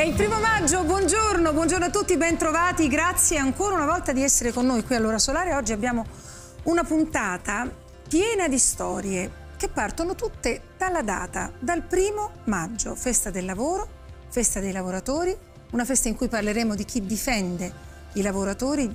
È il primo maggio, buongiorno, buongiorno a tutti, bentrovati, grazie ancora una volta di essere con noi qui all'Ora Solare. Oggi abbiamo una puntata piena di storie che partono tutte dalla data, dal primo maggio, festa del lavoro, festa dei lavoratori, una festa in cui parleremo di chi difende i lavoratori,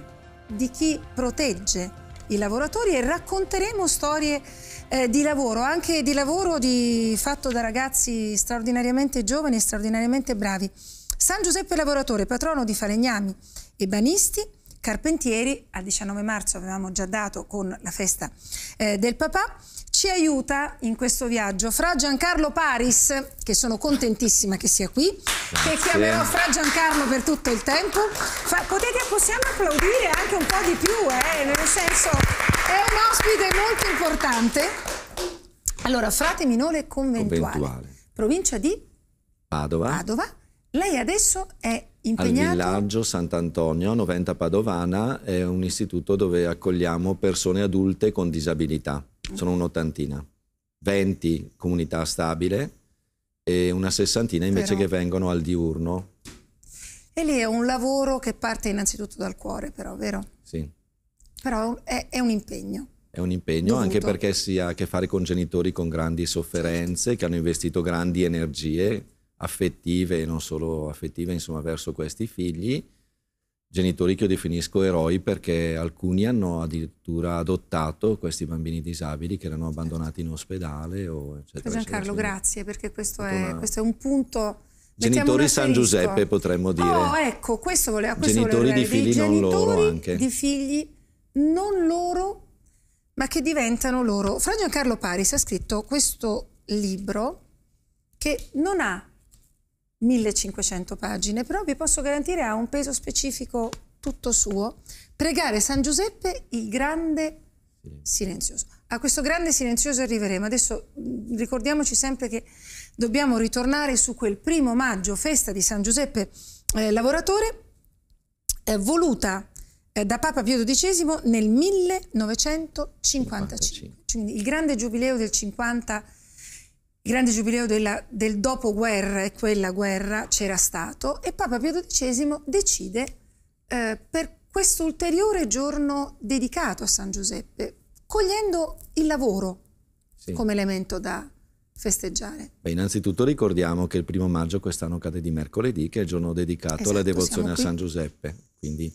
di chi protegge i lavoratori e racconteremo storie eh, di lavoro, anche di lavoro di, fatto da ragazzi straordinariamente giovani e straordinariamente bravi. San Giuseppe Lavoratore, patrono di falegnami e banisti, carpentieri, al 19 marzo avevamo già dato con la festa eh, del papà, ci aiuta in questo viaggio Fra Giancarlo Paris, che sono contentissima che sia qui, Grazie. che chiamerò Fra Giancarlo per tutto il tempo. Fra, potete, possiamo applaudire anche un po' di più, eh? nel senso è un ospite molto importante. Allora, frate minore conventuale, conventuale. provincia di Padova. Padova. Lei adesso è impegnato... Al villaggio Sant'Antonio, 90 Padovana, è un istituto dove accogliamo persone adulte con disabilità sono un'ottantina, 20 comunità stabile e una sessantina invece Però... che vengono al diurno. E lì è un lavoro che parte innanzitutto dal cuore, però, vero? Sì. Però è, è un impegno. È un impegno dovuto. anche perché si ha a che fare con genitori con grandi sofferenze, certo. che hanno investito grandi energie affettive e non solo affettive, insomma, verso questi figli genitori che io definisco eroi perché alcuni hanno addirittura adottato questi bambini disabili che erano abbandonati in ospedale. O eccetera, Giancarlo, eccetera. grazie perché questo è, una... questo è un punto... Genitori San Giuseppe potremmo dire. Oh, ecco, questo voleva questo Genitori di figli non loro anche. Di figli non loro, ma che diventano loro. Fra Giancarlo Paris ha scritto questo libro che non ha 1500 pagine, però vi posso garantire ha un peso specifico tutto suo. Pregare San Giuseppe il grande silenzioso. A questo grande silenzioso arriveremo. Adesso ricordiamoci sempre che dobbiamo ritornare su quel primo maggio, festa di San Giuseppe eh, lavoratore, eh, voluta eh, da Papa Pio XII nel 1955. 55. Quindi il grande giubileo del 50 il grande giubileo della, del dopoguerra e quella guerra c'era stato e Papa Pio XII decide eh, per questo ulteriore giorno dedicato a San Giuseppe, cogliendo il lavoro sì. come elemento da, festeggiare? Beh, innanzitutto ricordiamo che il primo maggio quest'anno cade di mercoledì, che è il giorno dedicato esatto, alla devozione a San Giuseppe, quindi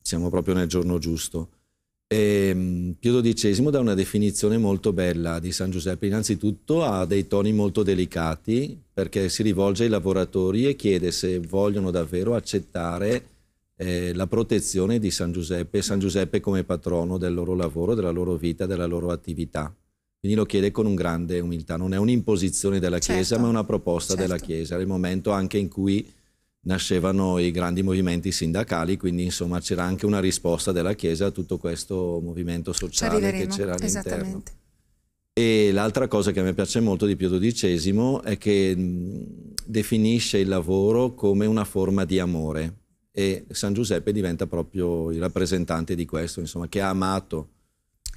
siamo proprio nel giorno giusto. E ehm, Pio XII dà una definizione molto bella di San Giuseppe, innanzitutto ha dei toni molto delicati perché si rivolge ai lavoratori e chiede se vogliono davvero accettare eh, la protezione di San Giuseppe, San Giuseppe come patrono del loro lavoro, della loro vita, della loro attività. Quindi lo chiede con un grande umiltà, non è un'imposizione della Chiesa certo. ma una proposta certo. della Chiesa, nel momento anche in cui nascevano i grandi movimenti sindacali, quindi insomma c'era anche una risposta della Chiesa a tutto questo movimento sociale che c'era all'interno. E l'altra cosa che a me piace molto di Pio XII è che definisce il lavoro come una forma di amore e San Giuseppe diventa proprio il rappresentante di questo, insomma, che ha amato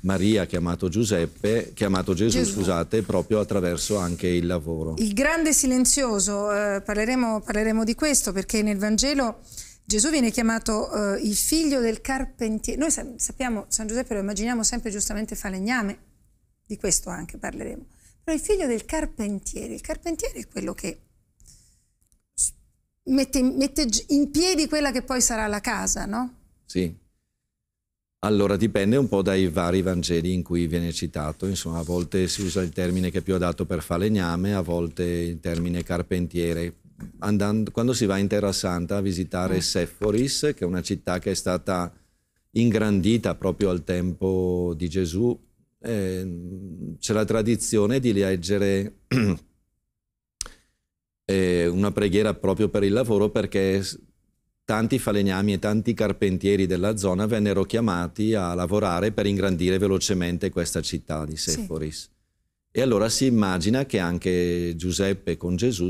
Maria chiamato Giuseppe, chiamato Gesù, Gesù, scusate, proprio attraverso anche il lavoro. Il grande silenzioso, eh, parleremo, parleremo, di questo perché nel Vangelo Gesù viene chiamato eh, il figlio del carpentiere. Noi sa sappiamo, San Giuseppe lo immaginiamo sempre giustamente falegname, di questo anche parleremo, però il figlio del carpentiere, il carpentiere è quello che mette, mette in piedi quella che poi sarà la casa, no? Sì. Allora dipende un po' dai vari Vangeli in cui viene citato, insomma a volte si usa il termine che è più adatto per falegname, a volte il termine carpentiere. Andando, quando si va in Terra Santa a visitare mm. Sepphoris, che è una città che è stata ingrandita proprio al tempo di Gesù, eh, c'è la tradizione di leggere eh, una preghiera proprio per il lavoro perché tanti falegnami e tanti carpentieri della zona vennero chiamati a lavorare per ingrandire velocemente questa città di Seforis. Sì. E allora si immagina che anche Giuseppe con Gesù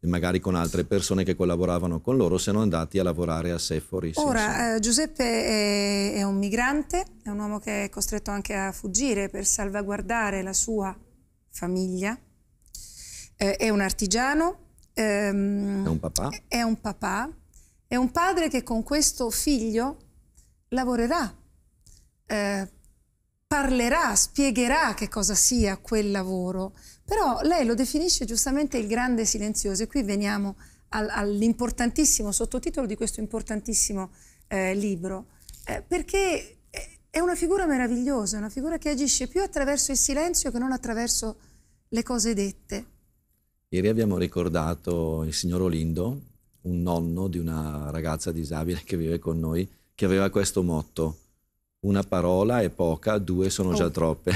e magari con altre persone che collaboravano con loro siano andati a lavorare a Seforis. Ora, eh, Giuseppe è, è, un migrante, è un uomo che è costretto anche a fuggire per salvaguardare la sua famiglia, eh, è un artigiano, ehm, è un papà, è un papà è un padre che con questo figlio lavorerà, eh, parlerà, spiegherà che cosa sia quel lavoro, però lei lo definisce giustamente il grande silenzioso e qui veniamo al, all'importantissimo sottotitolo di questo importantissimo eh, libro, eh, perché è una figura meravigliosa, una figura che agisce più attraverso il silenzio che non attraverso le cose dette. Ieri abbiamo ricordato il signor Olindo, un nonno di una ragazza disabile che vive con noi, che aveva questo motto, una parola è poca, due sono oh. già troppe.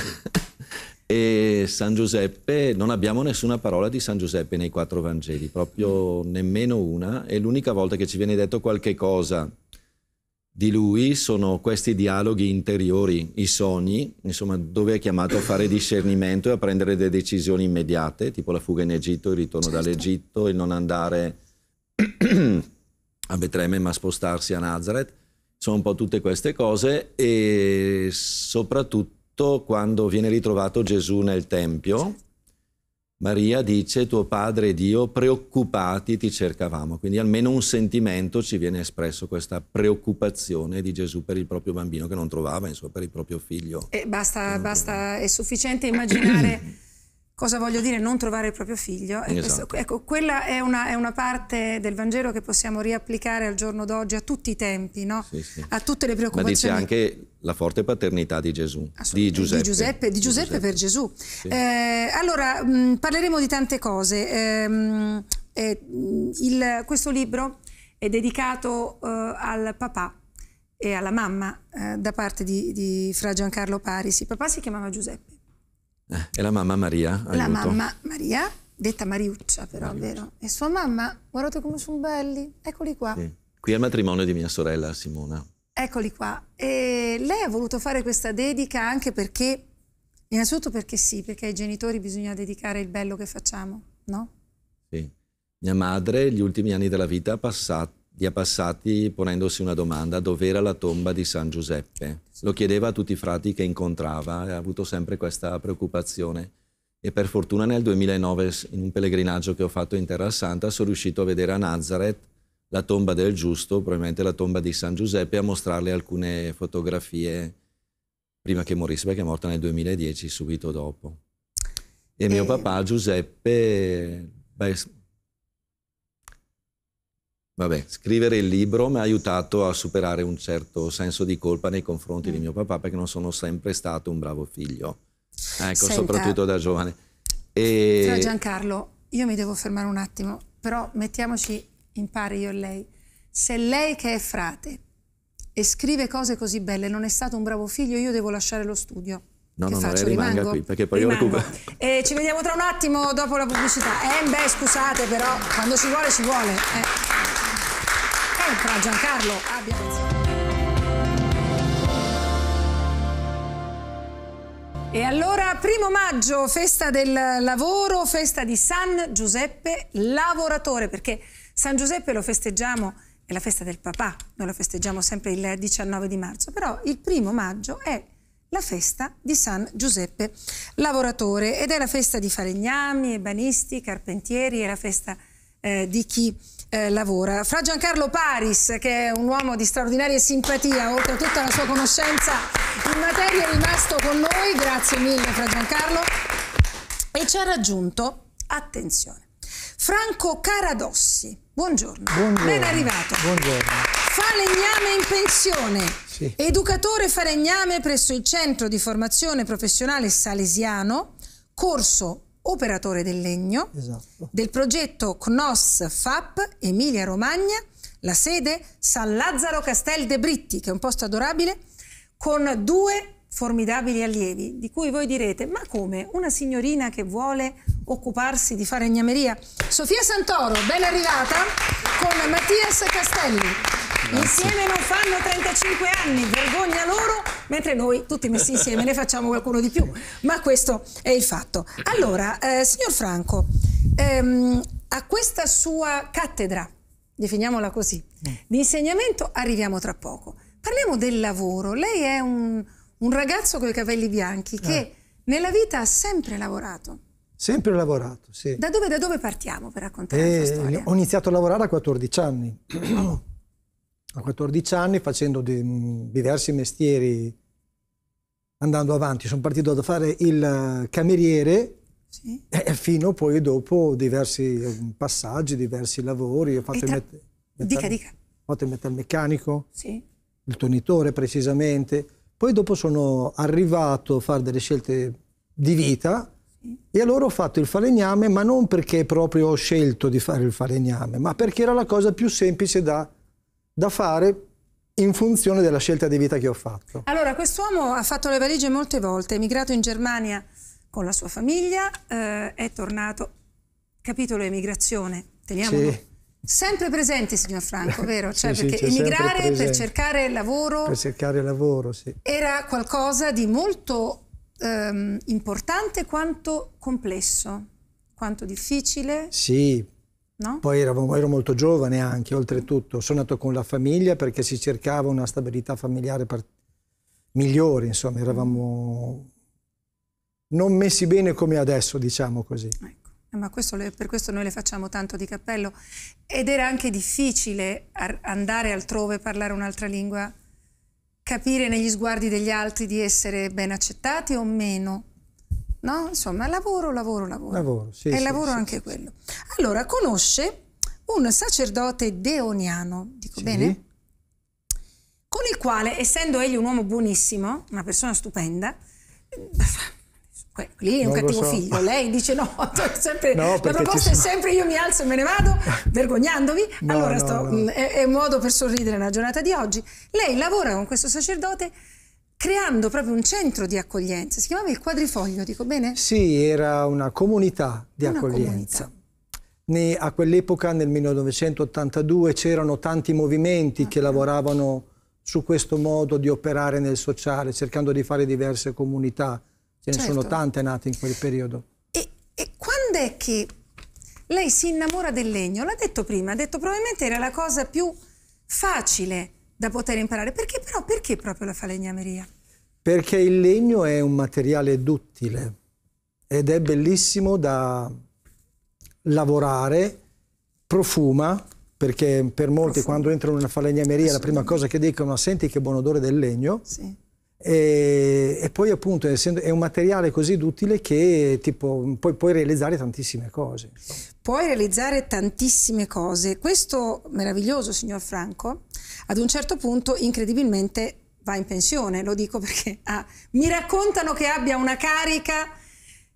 e San Giuseppe, non abbiamo nessuna parola di San Giuseppe nei quattro Vangeli, proprio mm. nemmeno una, e l'unica volta che ci viene detto qualche cosa di lui sono questi dialoghi interiori, i sogni, insomma, dove è chiamato a fare discernimento e a prendere delle decisioni immediate, tipo la fuga in Egitto, il ritorno certo. dall'Egitto, il non andare Mm. a Betlemme ma spostarsi a Nazareth, sono un po' tutte queste cose e soprattutto quando viene ritrovato Gesù nel Tempio, Maria dice tuo padre e Dio preoccupati ti cercavamo, quindi almeno un sentimento ci viene espresso questa preoccupazione di Gesù per il proprio bambino che non trovava, insomma per il proprio figlio. E basta, basta è sufficiente immaginare cosa voglio dire non trovare il proprio figlio. Esatto. Questo, ecco, quella è una, è una, parte del Vangelo che possiamo riapplicare al giorno d'oggi a tutti i tempi, no? sì, sì. a tutte le preoccupazioni. Ma dice anche la forte paternità di Gesù, di Giuseppe. Di Giuseppe, di Giuseppe, per Gesù. Sì. Eh, allora, mh, mm, parleremo di tante cose. Eh, eh, il, questo libro è dedicato eh, al papà e alla mamma eh, da parte di, di Fra Giancarlo Parisi. Papà si chiamava Giuseppe eh, e la mamma Maria? Aiuto. La mamma Maria, detta Mariuccia però, Mariuccia. vero? E sua mamma, guardate come sono belli, eccoli qua. Sì. Qui il matrimonio di mia sorella Simona. Eccoli qua. E lei ha voluto fare questa dedica anche perché, innanzitutto perché sì, perché ai genitori bisogna dedicare il bello che facciamo, no? Sì. Mia madre, gli ultimi anni della vita, ha passato di Abbassati ponendosi una domanda, dov'era la tomba di San Giuseppe? Lo chiedeva a tutti i frati che incontrava e ha avuto sempre questa preoccupazione. E per fortuna nel 2009, in un pellegrinaggio che ho fatto in Terra Santa, sono riuscito a vedere a Nazareth la tomba del giusto, probabilmente la tomba di San Giuseppe, a mostrarle alcune fotografie prima che morisse, perché è morta nel 2010, subito dopo. E mio eh. papà Giuseppe... Beh, Vabbè, scrivere il libro mi ha aiutato a superare un certo senso di colpa nei confronti mm. di mio papà perché non sono sempre stato un bravo figlio. Ecco, Senta, soprattutto da giovane. E... Giancarlo, io mi devo fermare un attimo, però mettiamoci in pari io e lei. Se lei che è frate e scrive cose così belle non è stato un bravo figlio, io devo lasciare lo studio. No, che no, faccio? Rimanga qui perché poi Rimango. io recupero. Eh, ci vediamo tra un attimo dopo la pubblicità. Eh, beh, scusate, però quando ci vuole, ci vuole. Eh. Sinatra, Giancarlo abbia... E allora, primo maggio, festa del lavoro, festa di San Giuseppe Lavoratore, perché San Giuseppe lo festeggiamo, è la festa del papà, noi lo festeggiamo sempre il 19 di marzo, però il primo maggio è la festa di San Giuseppe Lavoratore ed è la festa di falegnami, ebanisti, carpentieri, è la festa di eh, di chi eh, lavora. Fra Giancarlo Paris, che è un uomo di straordinaria simpatia, oltre a tutta la sua conoscenza in materia, è rimasto con noi, grazie mille Fra Giancarlo, e ci ha raggiunto, attenzione, Franco Caradossi. Buongiorno. Buongiorno. Ben arrivato. Buongiorno. Falegname in pensione. Sì. Educatore falegname presso il Centro di Formazione Professionale Salesiano, corso operatore del legno esatto. del progetto CNOS FAP Emilia Romagna, la sede San Lazzaro Castel de Britti, che è un posto adorabile, con due formidabili allievi, di cui voi direte, ma come? Una signorina che vuole occuparsi di fare ignameria? Sofia Santoro, ben arrivata, con Mattias Castelli. Grazie. Insieme non fanno 35 anni, vergogna loro, mentre noi tutti messi insieme ne facciamo qualcuno di più. Ma questo è il fatto. Allora, eh, signor Franco, ehm, a questa sua cattedra, definiamola così, mm. di insegnamento arriviamo tra poco. Parliamo del lavoro. Lei è un, un ragazzo con i capelli bianchi che eh. nella vita ha sempre lavorato. Sempre lavorato, sì. Da dove, da dove partiamo per raccontare eh, storia? Ho iniziato a lavorare a 14 anni. a 14 anni facendo di, diversi mestieri andando avanti. Sono partito da fare il eh, cameriere sì. fino poi dopo diversi eh, passaggi, diversi lavori. Ho fatto, tra... il, met- metal- dica, dica. ho fatto il metalmeccanico, sì. il tonitore precisamente. Poi dopo sono arrivato a fare delle scelte di vita sì. e allora ho fatto il falegname, ma non perché proprio ho scelto di fare il falegname, ma perché era la cosa più semplice da, da fare in funzione della scelta di vita che ho fatto. Allora, quest'uomo ha fatto le valigie molte volte, è emigrato in Germania con la sua famiglia, eh, è tornato, capitolo emigrazione, teniamolo. Sì. Sempre presenti, signor Franco, vero? Cioè, sì, perché sì, emigrare per cercare lavoro... Per cercare lavoro, sì. Era qualcosa di molto ehm, importante quanto complesso, quanto difficile. Sì, No? Poi ero, ero, molto giovane anche, oltretutto. Sono nato con la famiglia perché si cercava una stabilità familiare per... migliore, insomma, eravamo non messi bene come adesso, diciamo così. Ecco. Eh, ma questo, per questo noi le facciamo tanto di cappello. Ed era anche difficile andare altrove, parlare un'altra lingua, capire negli sguardi degli altri di essere ben accettati o meno. No? Insomma, lavoro, lavoro, lavoro. lavoro sì, e sì, lavoro sì, anche quello. Allora, conosce un sacerdote deoniano, dico bene? Con il quale, essendo egli un uomo buonissimo, una persona stupenda, eh, lì è un non cattivo so. figlio, lei dice no, cioè, sempre, no la proposta è sempre io mi alzo e me ne vado, vergognandovi, no, allora no, sto, mm, È, è un modo per sorridere la giornata di oggi. Lei lavora con questo sacerdote creando proprio un centro di accoglienza. Si chiamava il Quadrifoglio, dico bene? Sì, era una comunità di una accoglienza. Comunità. Ne, a quell'epoca, nel 1982, c'erano tanti movimenti ah, che ah. lavoravano su questo modo di operare nel sociale, cercando di fare diverse comunità. Ce ne sono certo. tante nate in quel periodo. E, e quando è che lei si innamora del legno? L'ha detto prima, ha detto probabilmente era la cosa più facile da poter imparare. Perché però, perché proprio la falegnameria? Perché il legno è un materiale duttile ed è bellissimo da lavorare, profuma, perché per molti Profumo. quando entrano in una falegnameria la prima cosa che dicono è senti che buon odore del legno. Sì. E, e, poi appunto essendo, è un materiale così duttile che tipo, puoi, puoi, realizzare tantissime cose. Puoi realizzare tantissime cose. Questo meraviglioso signor Franco, ad un certo punto incredibilmente va in pensione, lo dico perché ah, mi raccontano che abbia una carica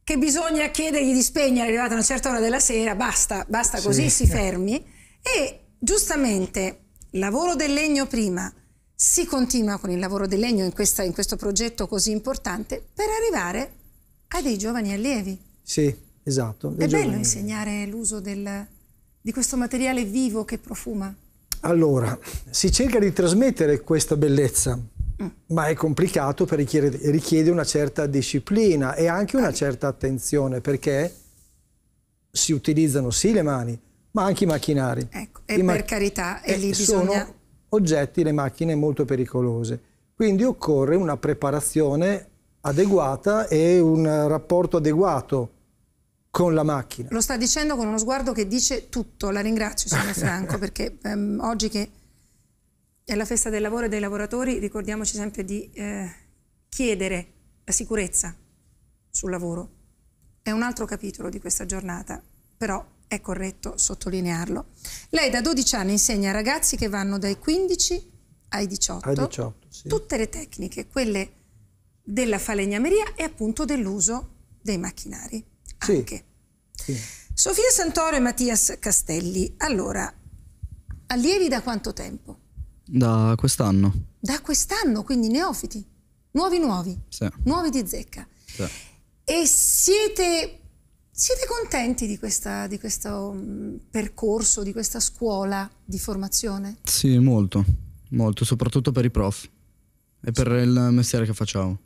che bisogna chiedergli di spegnere è arrivata una certa ora della sera, basta, basta così sì. si fermi. E giustamente lavoro del legno prima, si continua con il lavoro del legno in, questa, in questo progetto così importante per arrivare a dei giovani allievi. Sì, esatto. È giovani. bello insegnare l'uso di questo materiale vivo che profuma. Allora, si cerca di trasmettere questa bellezza, mm. ma è complicato perché richiede una certa disciplina e anche una certa attenzione perché si utilizzano sì le mani, ma anche i macchinari. Ecco, e I per carità, e eh, lì sono oggetti, le macchine molto pericolose. Quindi occorre una preparazione adeguata e un rapporto adeguato con la macchina. Lo sta dicendo con uno sguardo che dice tutto, la ringrazio signor Franco perché ehm, oggi che è la festa del lavoro e dei lavoratori ricordiamoci sempre di eh, chiedere la sicurezza sul lavoro. È un altro capitolo di questa giornata, però è corretto sottolinearlo. Lei da 12 anni insegna a ragazzi che vanno dai 15 ai 18, ai 18 sì. tutte le tecniche, quelle della falegnameria e appunto dell'uso dei macchinari. Sì. Anche. Sì. Sofia Santoro e Mattias Castelli, allora, allievi da quanto tempo? Da quest'anno. Da quest'anno, quindi neofiti, nuovi nuovi, sì. nuovi di zecca. Sì. E siete siete contenti di, questa, di questo mm, percorso, di questa scuola di formazione? Sì, molto, molto, soprattutto per i prof e per il mestiere che facciamo.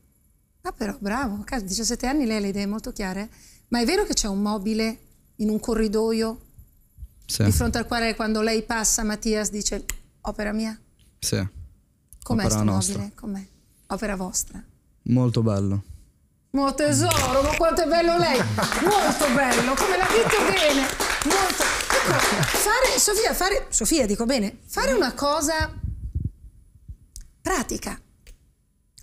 Ah però, bravo, a 17 anni lei ha le idee molto chiare, ma è vero che c'è un mobile in un corridoio sì. di fronte al quale quando lei passa Mattias dice opera mia? Sì. Com'è questo mobile? Com'è? Opera vostra? Molto bello. Ma tesoro, ma quanto è bello lei! Molto bello, come l'ha detto bene! Molto. Ecco, fare, Sofia, fare, Sofia, dico bene, fare una cosa pratica,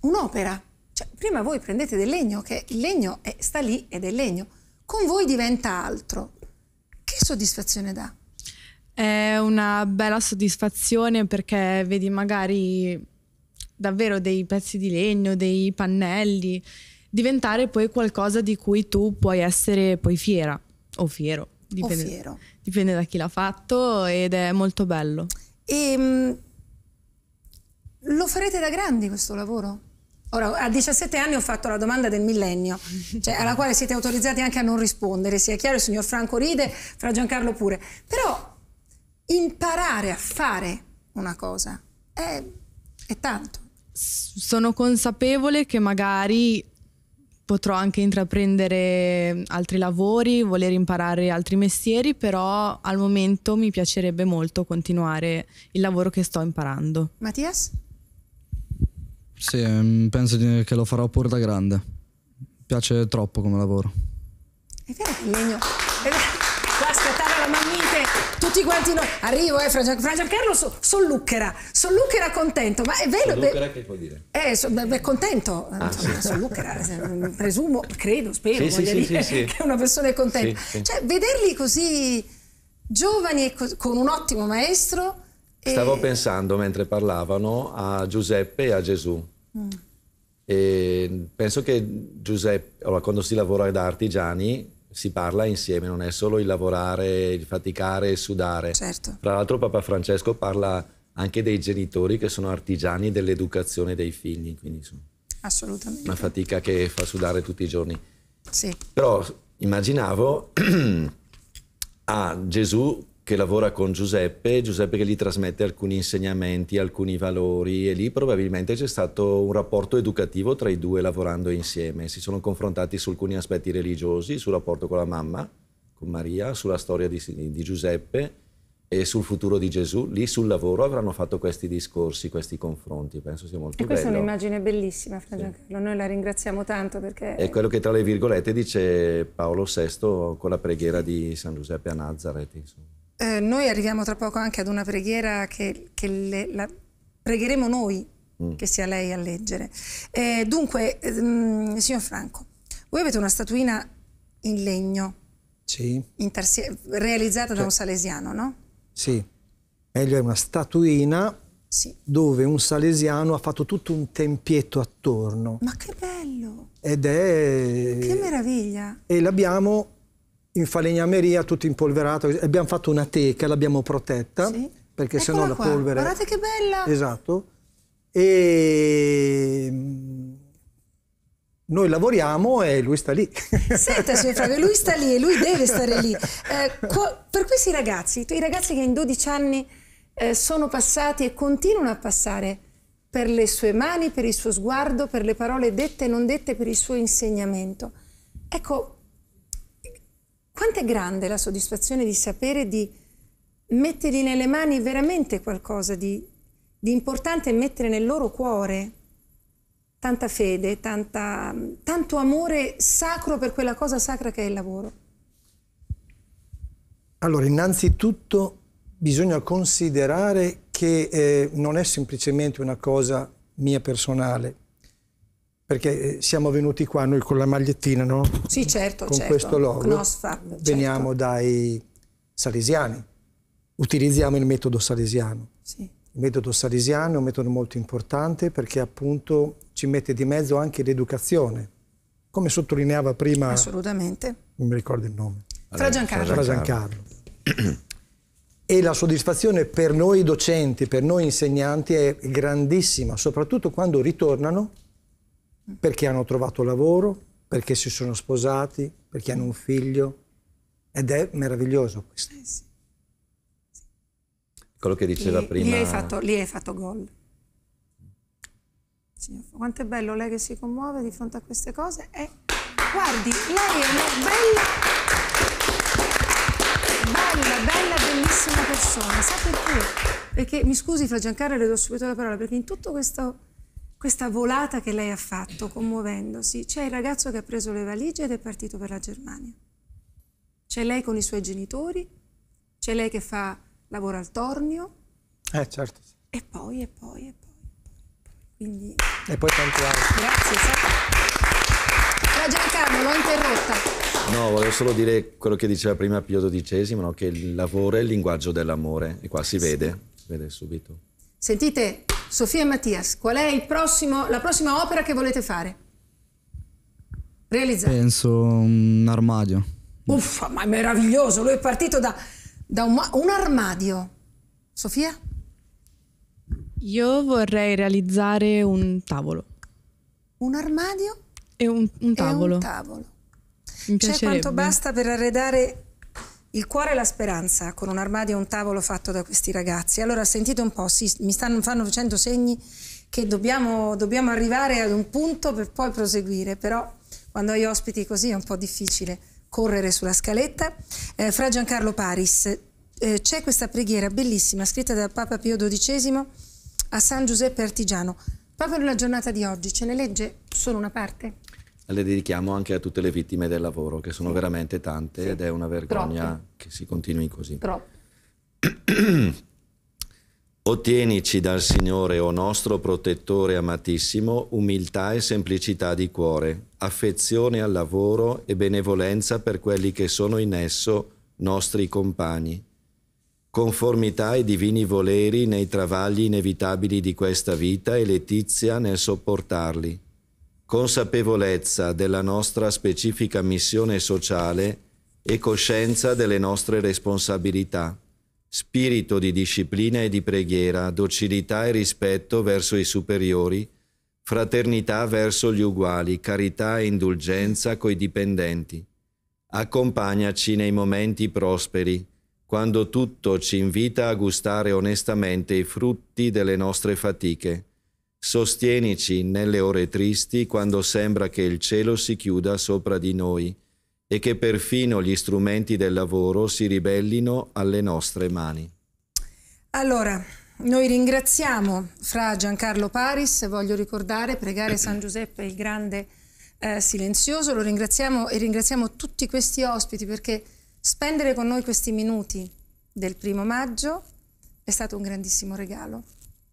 un'opera. Cioè, prima voi prendete del legno, che il legno è, sta lì ed è legno. Con voi diventa altro. Che soddisfazione dà? È una bella soddisfazione perché vedi magari davvero dei pezzi di legno, dei pannelli diventare poi qualcosa di cui tu puoi essere poi fiera o fiero. Dipende, o fiero. dipende da chi l'ha fatto ed è molto bello. E, ehm, lo farete da grandi questo lavoro? Ora, a 17 anni ho fatto la domanda del millennio, cioè alla quale siete autorizzati anche a non rispondere, sia chiaro il signor Franco ride, fra Giancarlo pure. Però imparare a fare una cosa è, è tanto. Sono consapevole che magari potrò anche intraprendere altri lavori, voler imparare altri mestieri, però al momento mi piacerebbe molto continuare il lavoro che sto imparando. Mattias? Sì, ehm, penso che lo farò pure da grande. Mi piace troppo come lavoro. È vero, Legno. Qua Aspettare la mammina tutti quanti noi. Arrivo, eh, Fra, Fra Giancarlo so, sollucchera, sollucchera contento. Ma è vero. Sollucchera beh, che vuol dire? Eh, so, beh, contento. Ah, sì. Sollucchera, eh, cioè, mm, presumo, credo, spero, sì, sì, dire sì, che una persona è contenta. Cioè, vederli così giovani e co con un ottimo maestro. Stavo pensando mentre parlavano a Giuseppe e a Gesù. Mm. E penso che Giuseppe, allora, quando si lavora da artigiani, si parla insieme, non è solo il lavorare, il faticare, e sudare. Certo. Tra l'altro Papa Francesco parla anche dei genitori che sono artigiani dell'educazione dei figli, quindi insomma, Assolutamente. una fatica che fa sudare tutti i giorni. Sì. Però immaginavo a Gesù che lavora con Giuseppe, Giuseppe che gli trasmette alcuni insegnamenti, alcuni valori e lì probabilmente c'è stato un rapporto educativo tra i due lavorando insieme, si sono confrontati su alcuni aspetti religiosi, sul rapporto con la mamma, con Maria, sulla storia di, di Giuseppe e sul futuro di Gesù, lì sul lavoro avranno fatto questi discorsi, questi confronti, penso sia molto e bello. E questa è un'immagine bellissima, Fra sì. Giancarlo, noi la ringraziamo tanto perché... È quello che tra le virgolette dice Paolo VI con la preghiera di San Giuseppe a Nazareth, insomma. Eh, noi arriviamo tra poco anche ad una preghiera che, che le, la, pregheremo noi, mm. che sia lei a leggere. Eh, dunque, ehm, signor Franco, voi avete una statuina in legno, sì. in realizzata cioè, da un salesiano, no? Sì, meglio è una statuina sì. dove un salesiano ha fatto tutto un tempietto attorno. Ma che bello! Ed è... Che meraviglia! E l'abbiamo in falegnameria, tutto impolverato. Abbiamo fatto una teca, l'abbiamo protetta, sì. perché Eccola sennò la qua. polvere... Guardate che bella! Esatto. E mm, noi lavoriamo e lui sta lì. Senta, Frate, lui sta lì e lui deve stare lì. Eh, per questi ragazzi, i ragazzi che in 12 anni eh, sono passati e continuano a passare per le sue mani, per il suo sguardo, per le parole dette e non dette, per il suo insegnamento. Ecco, quanto è grande la soddisfazione di sapere di mettergli nelle mani veramente qualcosa di, di importante e mettere nel loro cuore tanta fede, tanta, tanto amore sacro per quella cosa sacra che è il lavoro? Allora, innanzitutto bisogna considerare che eh, non è semplicemente una cosa mia personale, perché eh, siamo venuti qua noi con la magliettina, no? Sì, certo, Con certo. questo logo. Knosfab, certo. Veniamo certo. dai salesiani. Utilizziamo il metodo salesiano. Sì. Il metodo salesiano è un metodo molto importante perché appunto ci mette di mezzo anche l'educazione. Come sottolineava prima... Assolutamente. Non mi ricordo il nome. Eh, Fra Giancarlo. Fra Giancarlo. e la soddisfazione per noi docenti, per noi insegnanti è grandissima, soprattutto quando ritornano perché hanno trovato lavoro, perché si sono sposati, perché hanno un figlio. Ed è meraviglioso questo. Eh sì. Sì. Quello che diceva lì, prima. Lì hai fatto, fatto gol. quanto è bello lei che si commuove di fronte a queste cose e guardi, lei è una bella, bella, bella, bellissima persona, sa perché? Perché, mi scusi Fra Giancarlo, le do subito la parola, perché in tutto questo questa volata che lei ha fatto commuovendosi, c'è il ragazzo che ha preso le valigie ed è partito per la Germania. C'è lei con i suoi genitori, c'è lei che fa, lavora al tornio. Eh, certo. E poi, e poi, e poi. Quindi... E poi tanto altro. Grazie, Sara. Giancarlo, l'ho interrotta. No, volevo solo dire quello che diceva prima Pio XII, no? che il lavoro è il linguaggio dell'amore. E qua si vede, sì. vede subito. Sentite, Sofia e Mattias, qual è prossimo, la prossima opera che volete fare? Realizzare? Penso un armadio. Uffa, ma è meraviglioso, lui è partito da, da un, un armadio. Sofia? Io vorrei realizzare un tavolo. Un armadio? E un, un tavolo. E un tavolo. C'è quanto basta per arredare il cuore e la speranza con un armadio e un tavolo fatto da questi ragazzi. Allora sentite un po', sì, mi stanno, fanno facendo segni che dobbiamo, dobbiamo arrivare ad un punto per poi proseguire, però quando hai ospiti così è un po' difficile correre sulla scaletta. Eh, fra Giancarlo Paris eh, c'è questa preghiera bellissima scritta da Papa Pio XII a San Giuseppe Artigiano. Proprio nella giornata di oggi ce ne legge solo una parte? le dedichiamo anche a tutte le vittime del lavoro, che sono sì. veramente tante sì. ed è una vergogna Troppe. che si continui così. Ottienici dal Signore, o nostro protettore amatissimo, umiltà e semplicità di cuore, affezione al lavoro e benevolenza per quelli che sono in esso nostri compagni, conformità ai divini voleri nei travagli inevitabili di questa vita e letizia nel sopportarli consapevolezza della nostra specifica missione sociale e coscienza delle nostre responsabilità, spirito di disciplina e di preghiera, docilità e rispetto verso i superiori, fraternità verso gli uguali, carità e indulgenza coi dipendenti. Accompagnaci nei momenti prosperi, quando tutto ci invita a gustare onestamente i frutti delle nostre fatiche Sostienici nelle ore tristi quando sembra che il cielo si chiuda sopra di noi e che perfino gli strumenti del lavoro si ribellino alle nostre mani. Allora, noi ringraziamo fra Giancarlo Paris, voglio ricordare, pregare San Giuseppe il grande eh, silenzioso, lo ringraziamo e ringraziamo tutti questi ospiti perché spendere con noi questi minuti del primo maggio è stato un grandissimo regalo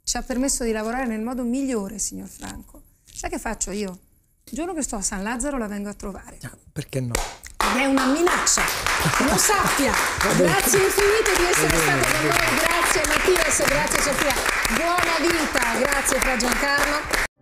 ci ha permesso di lavorare nel modo migliore, signor Franco. Sai che faccio io? Il giorno che sto a San Lazzaro la vengo a trovare. Ah, perché no? Ed è una minaccia, lo sappia. Grazie infinite di essere stato con noi, grazie Mattias, grazie Sofia. Buona vita, grazie Fra Giancarlo.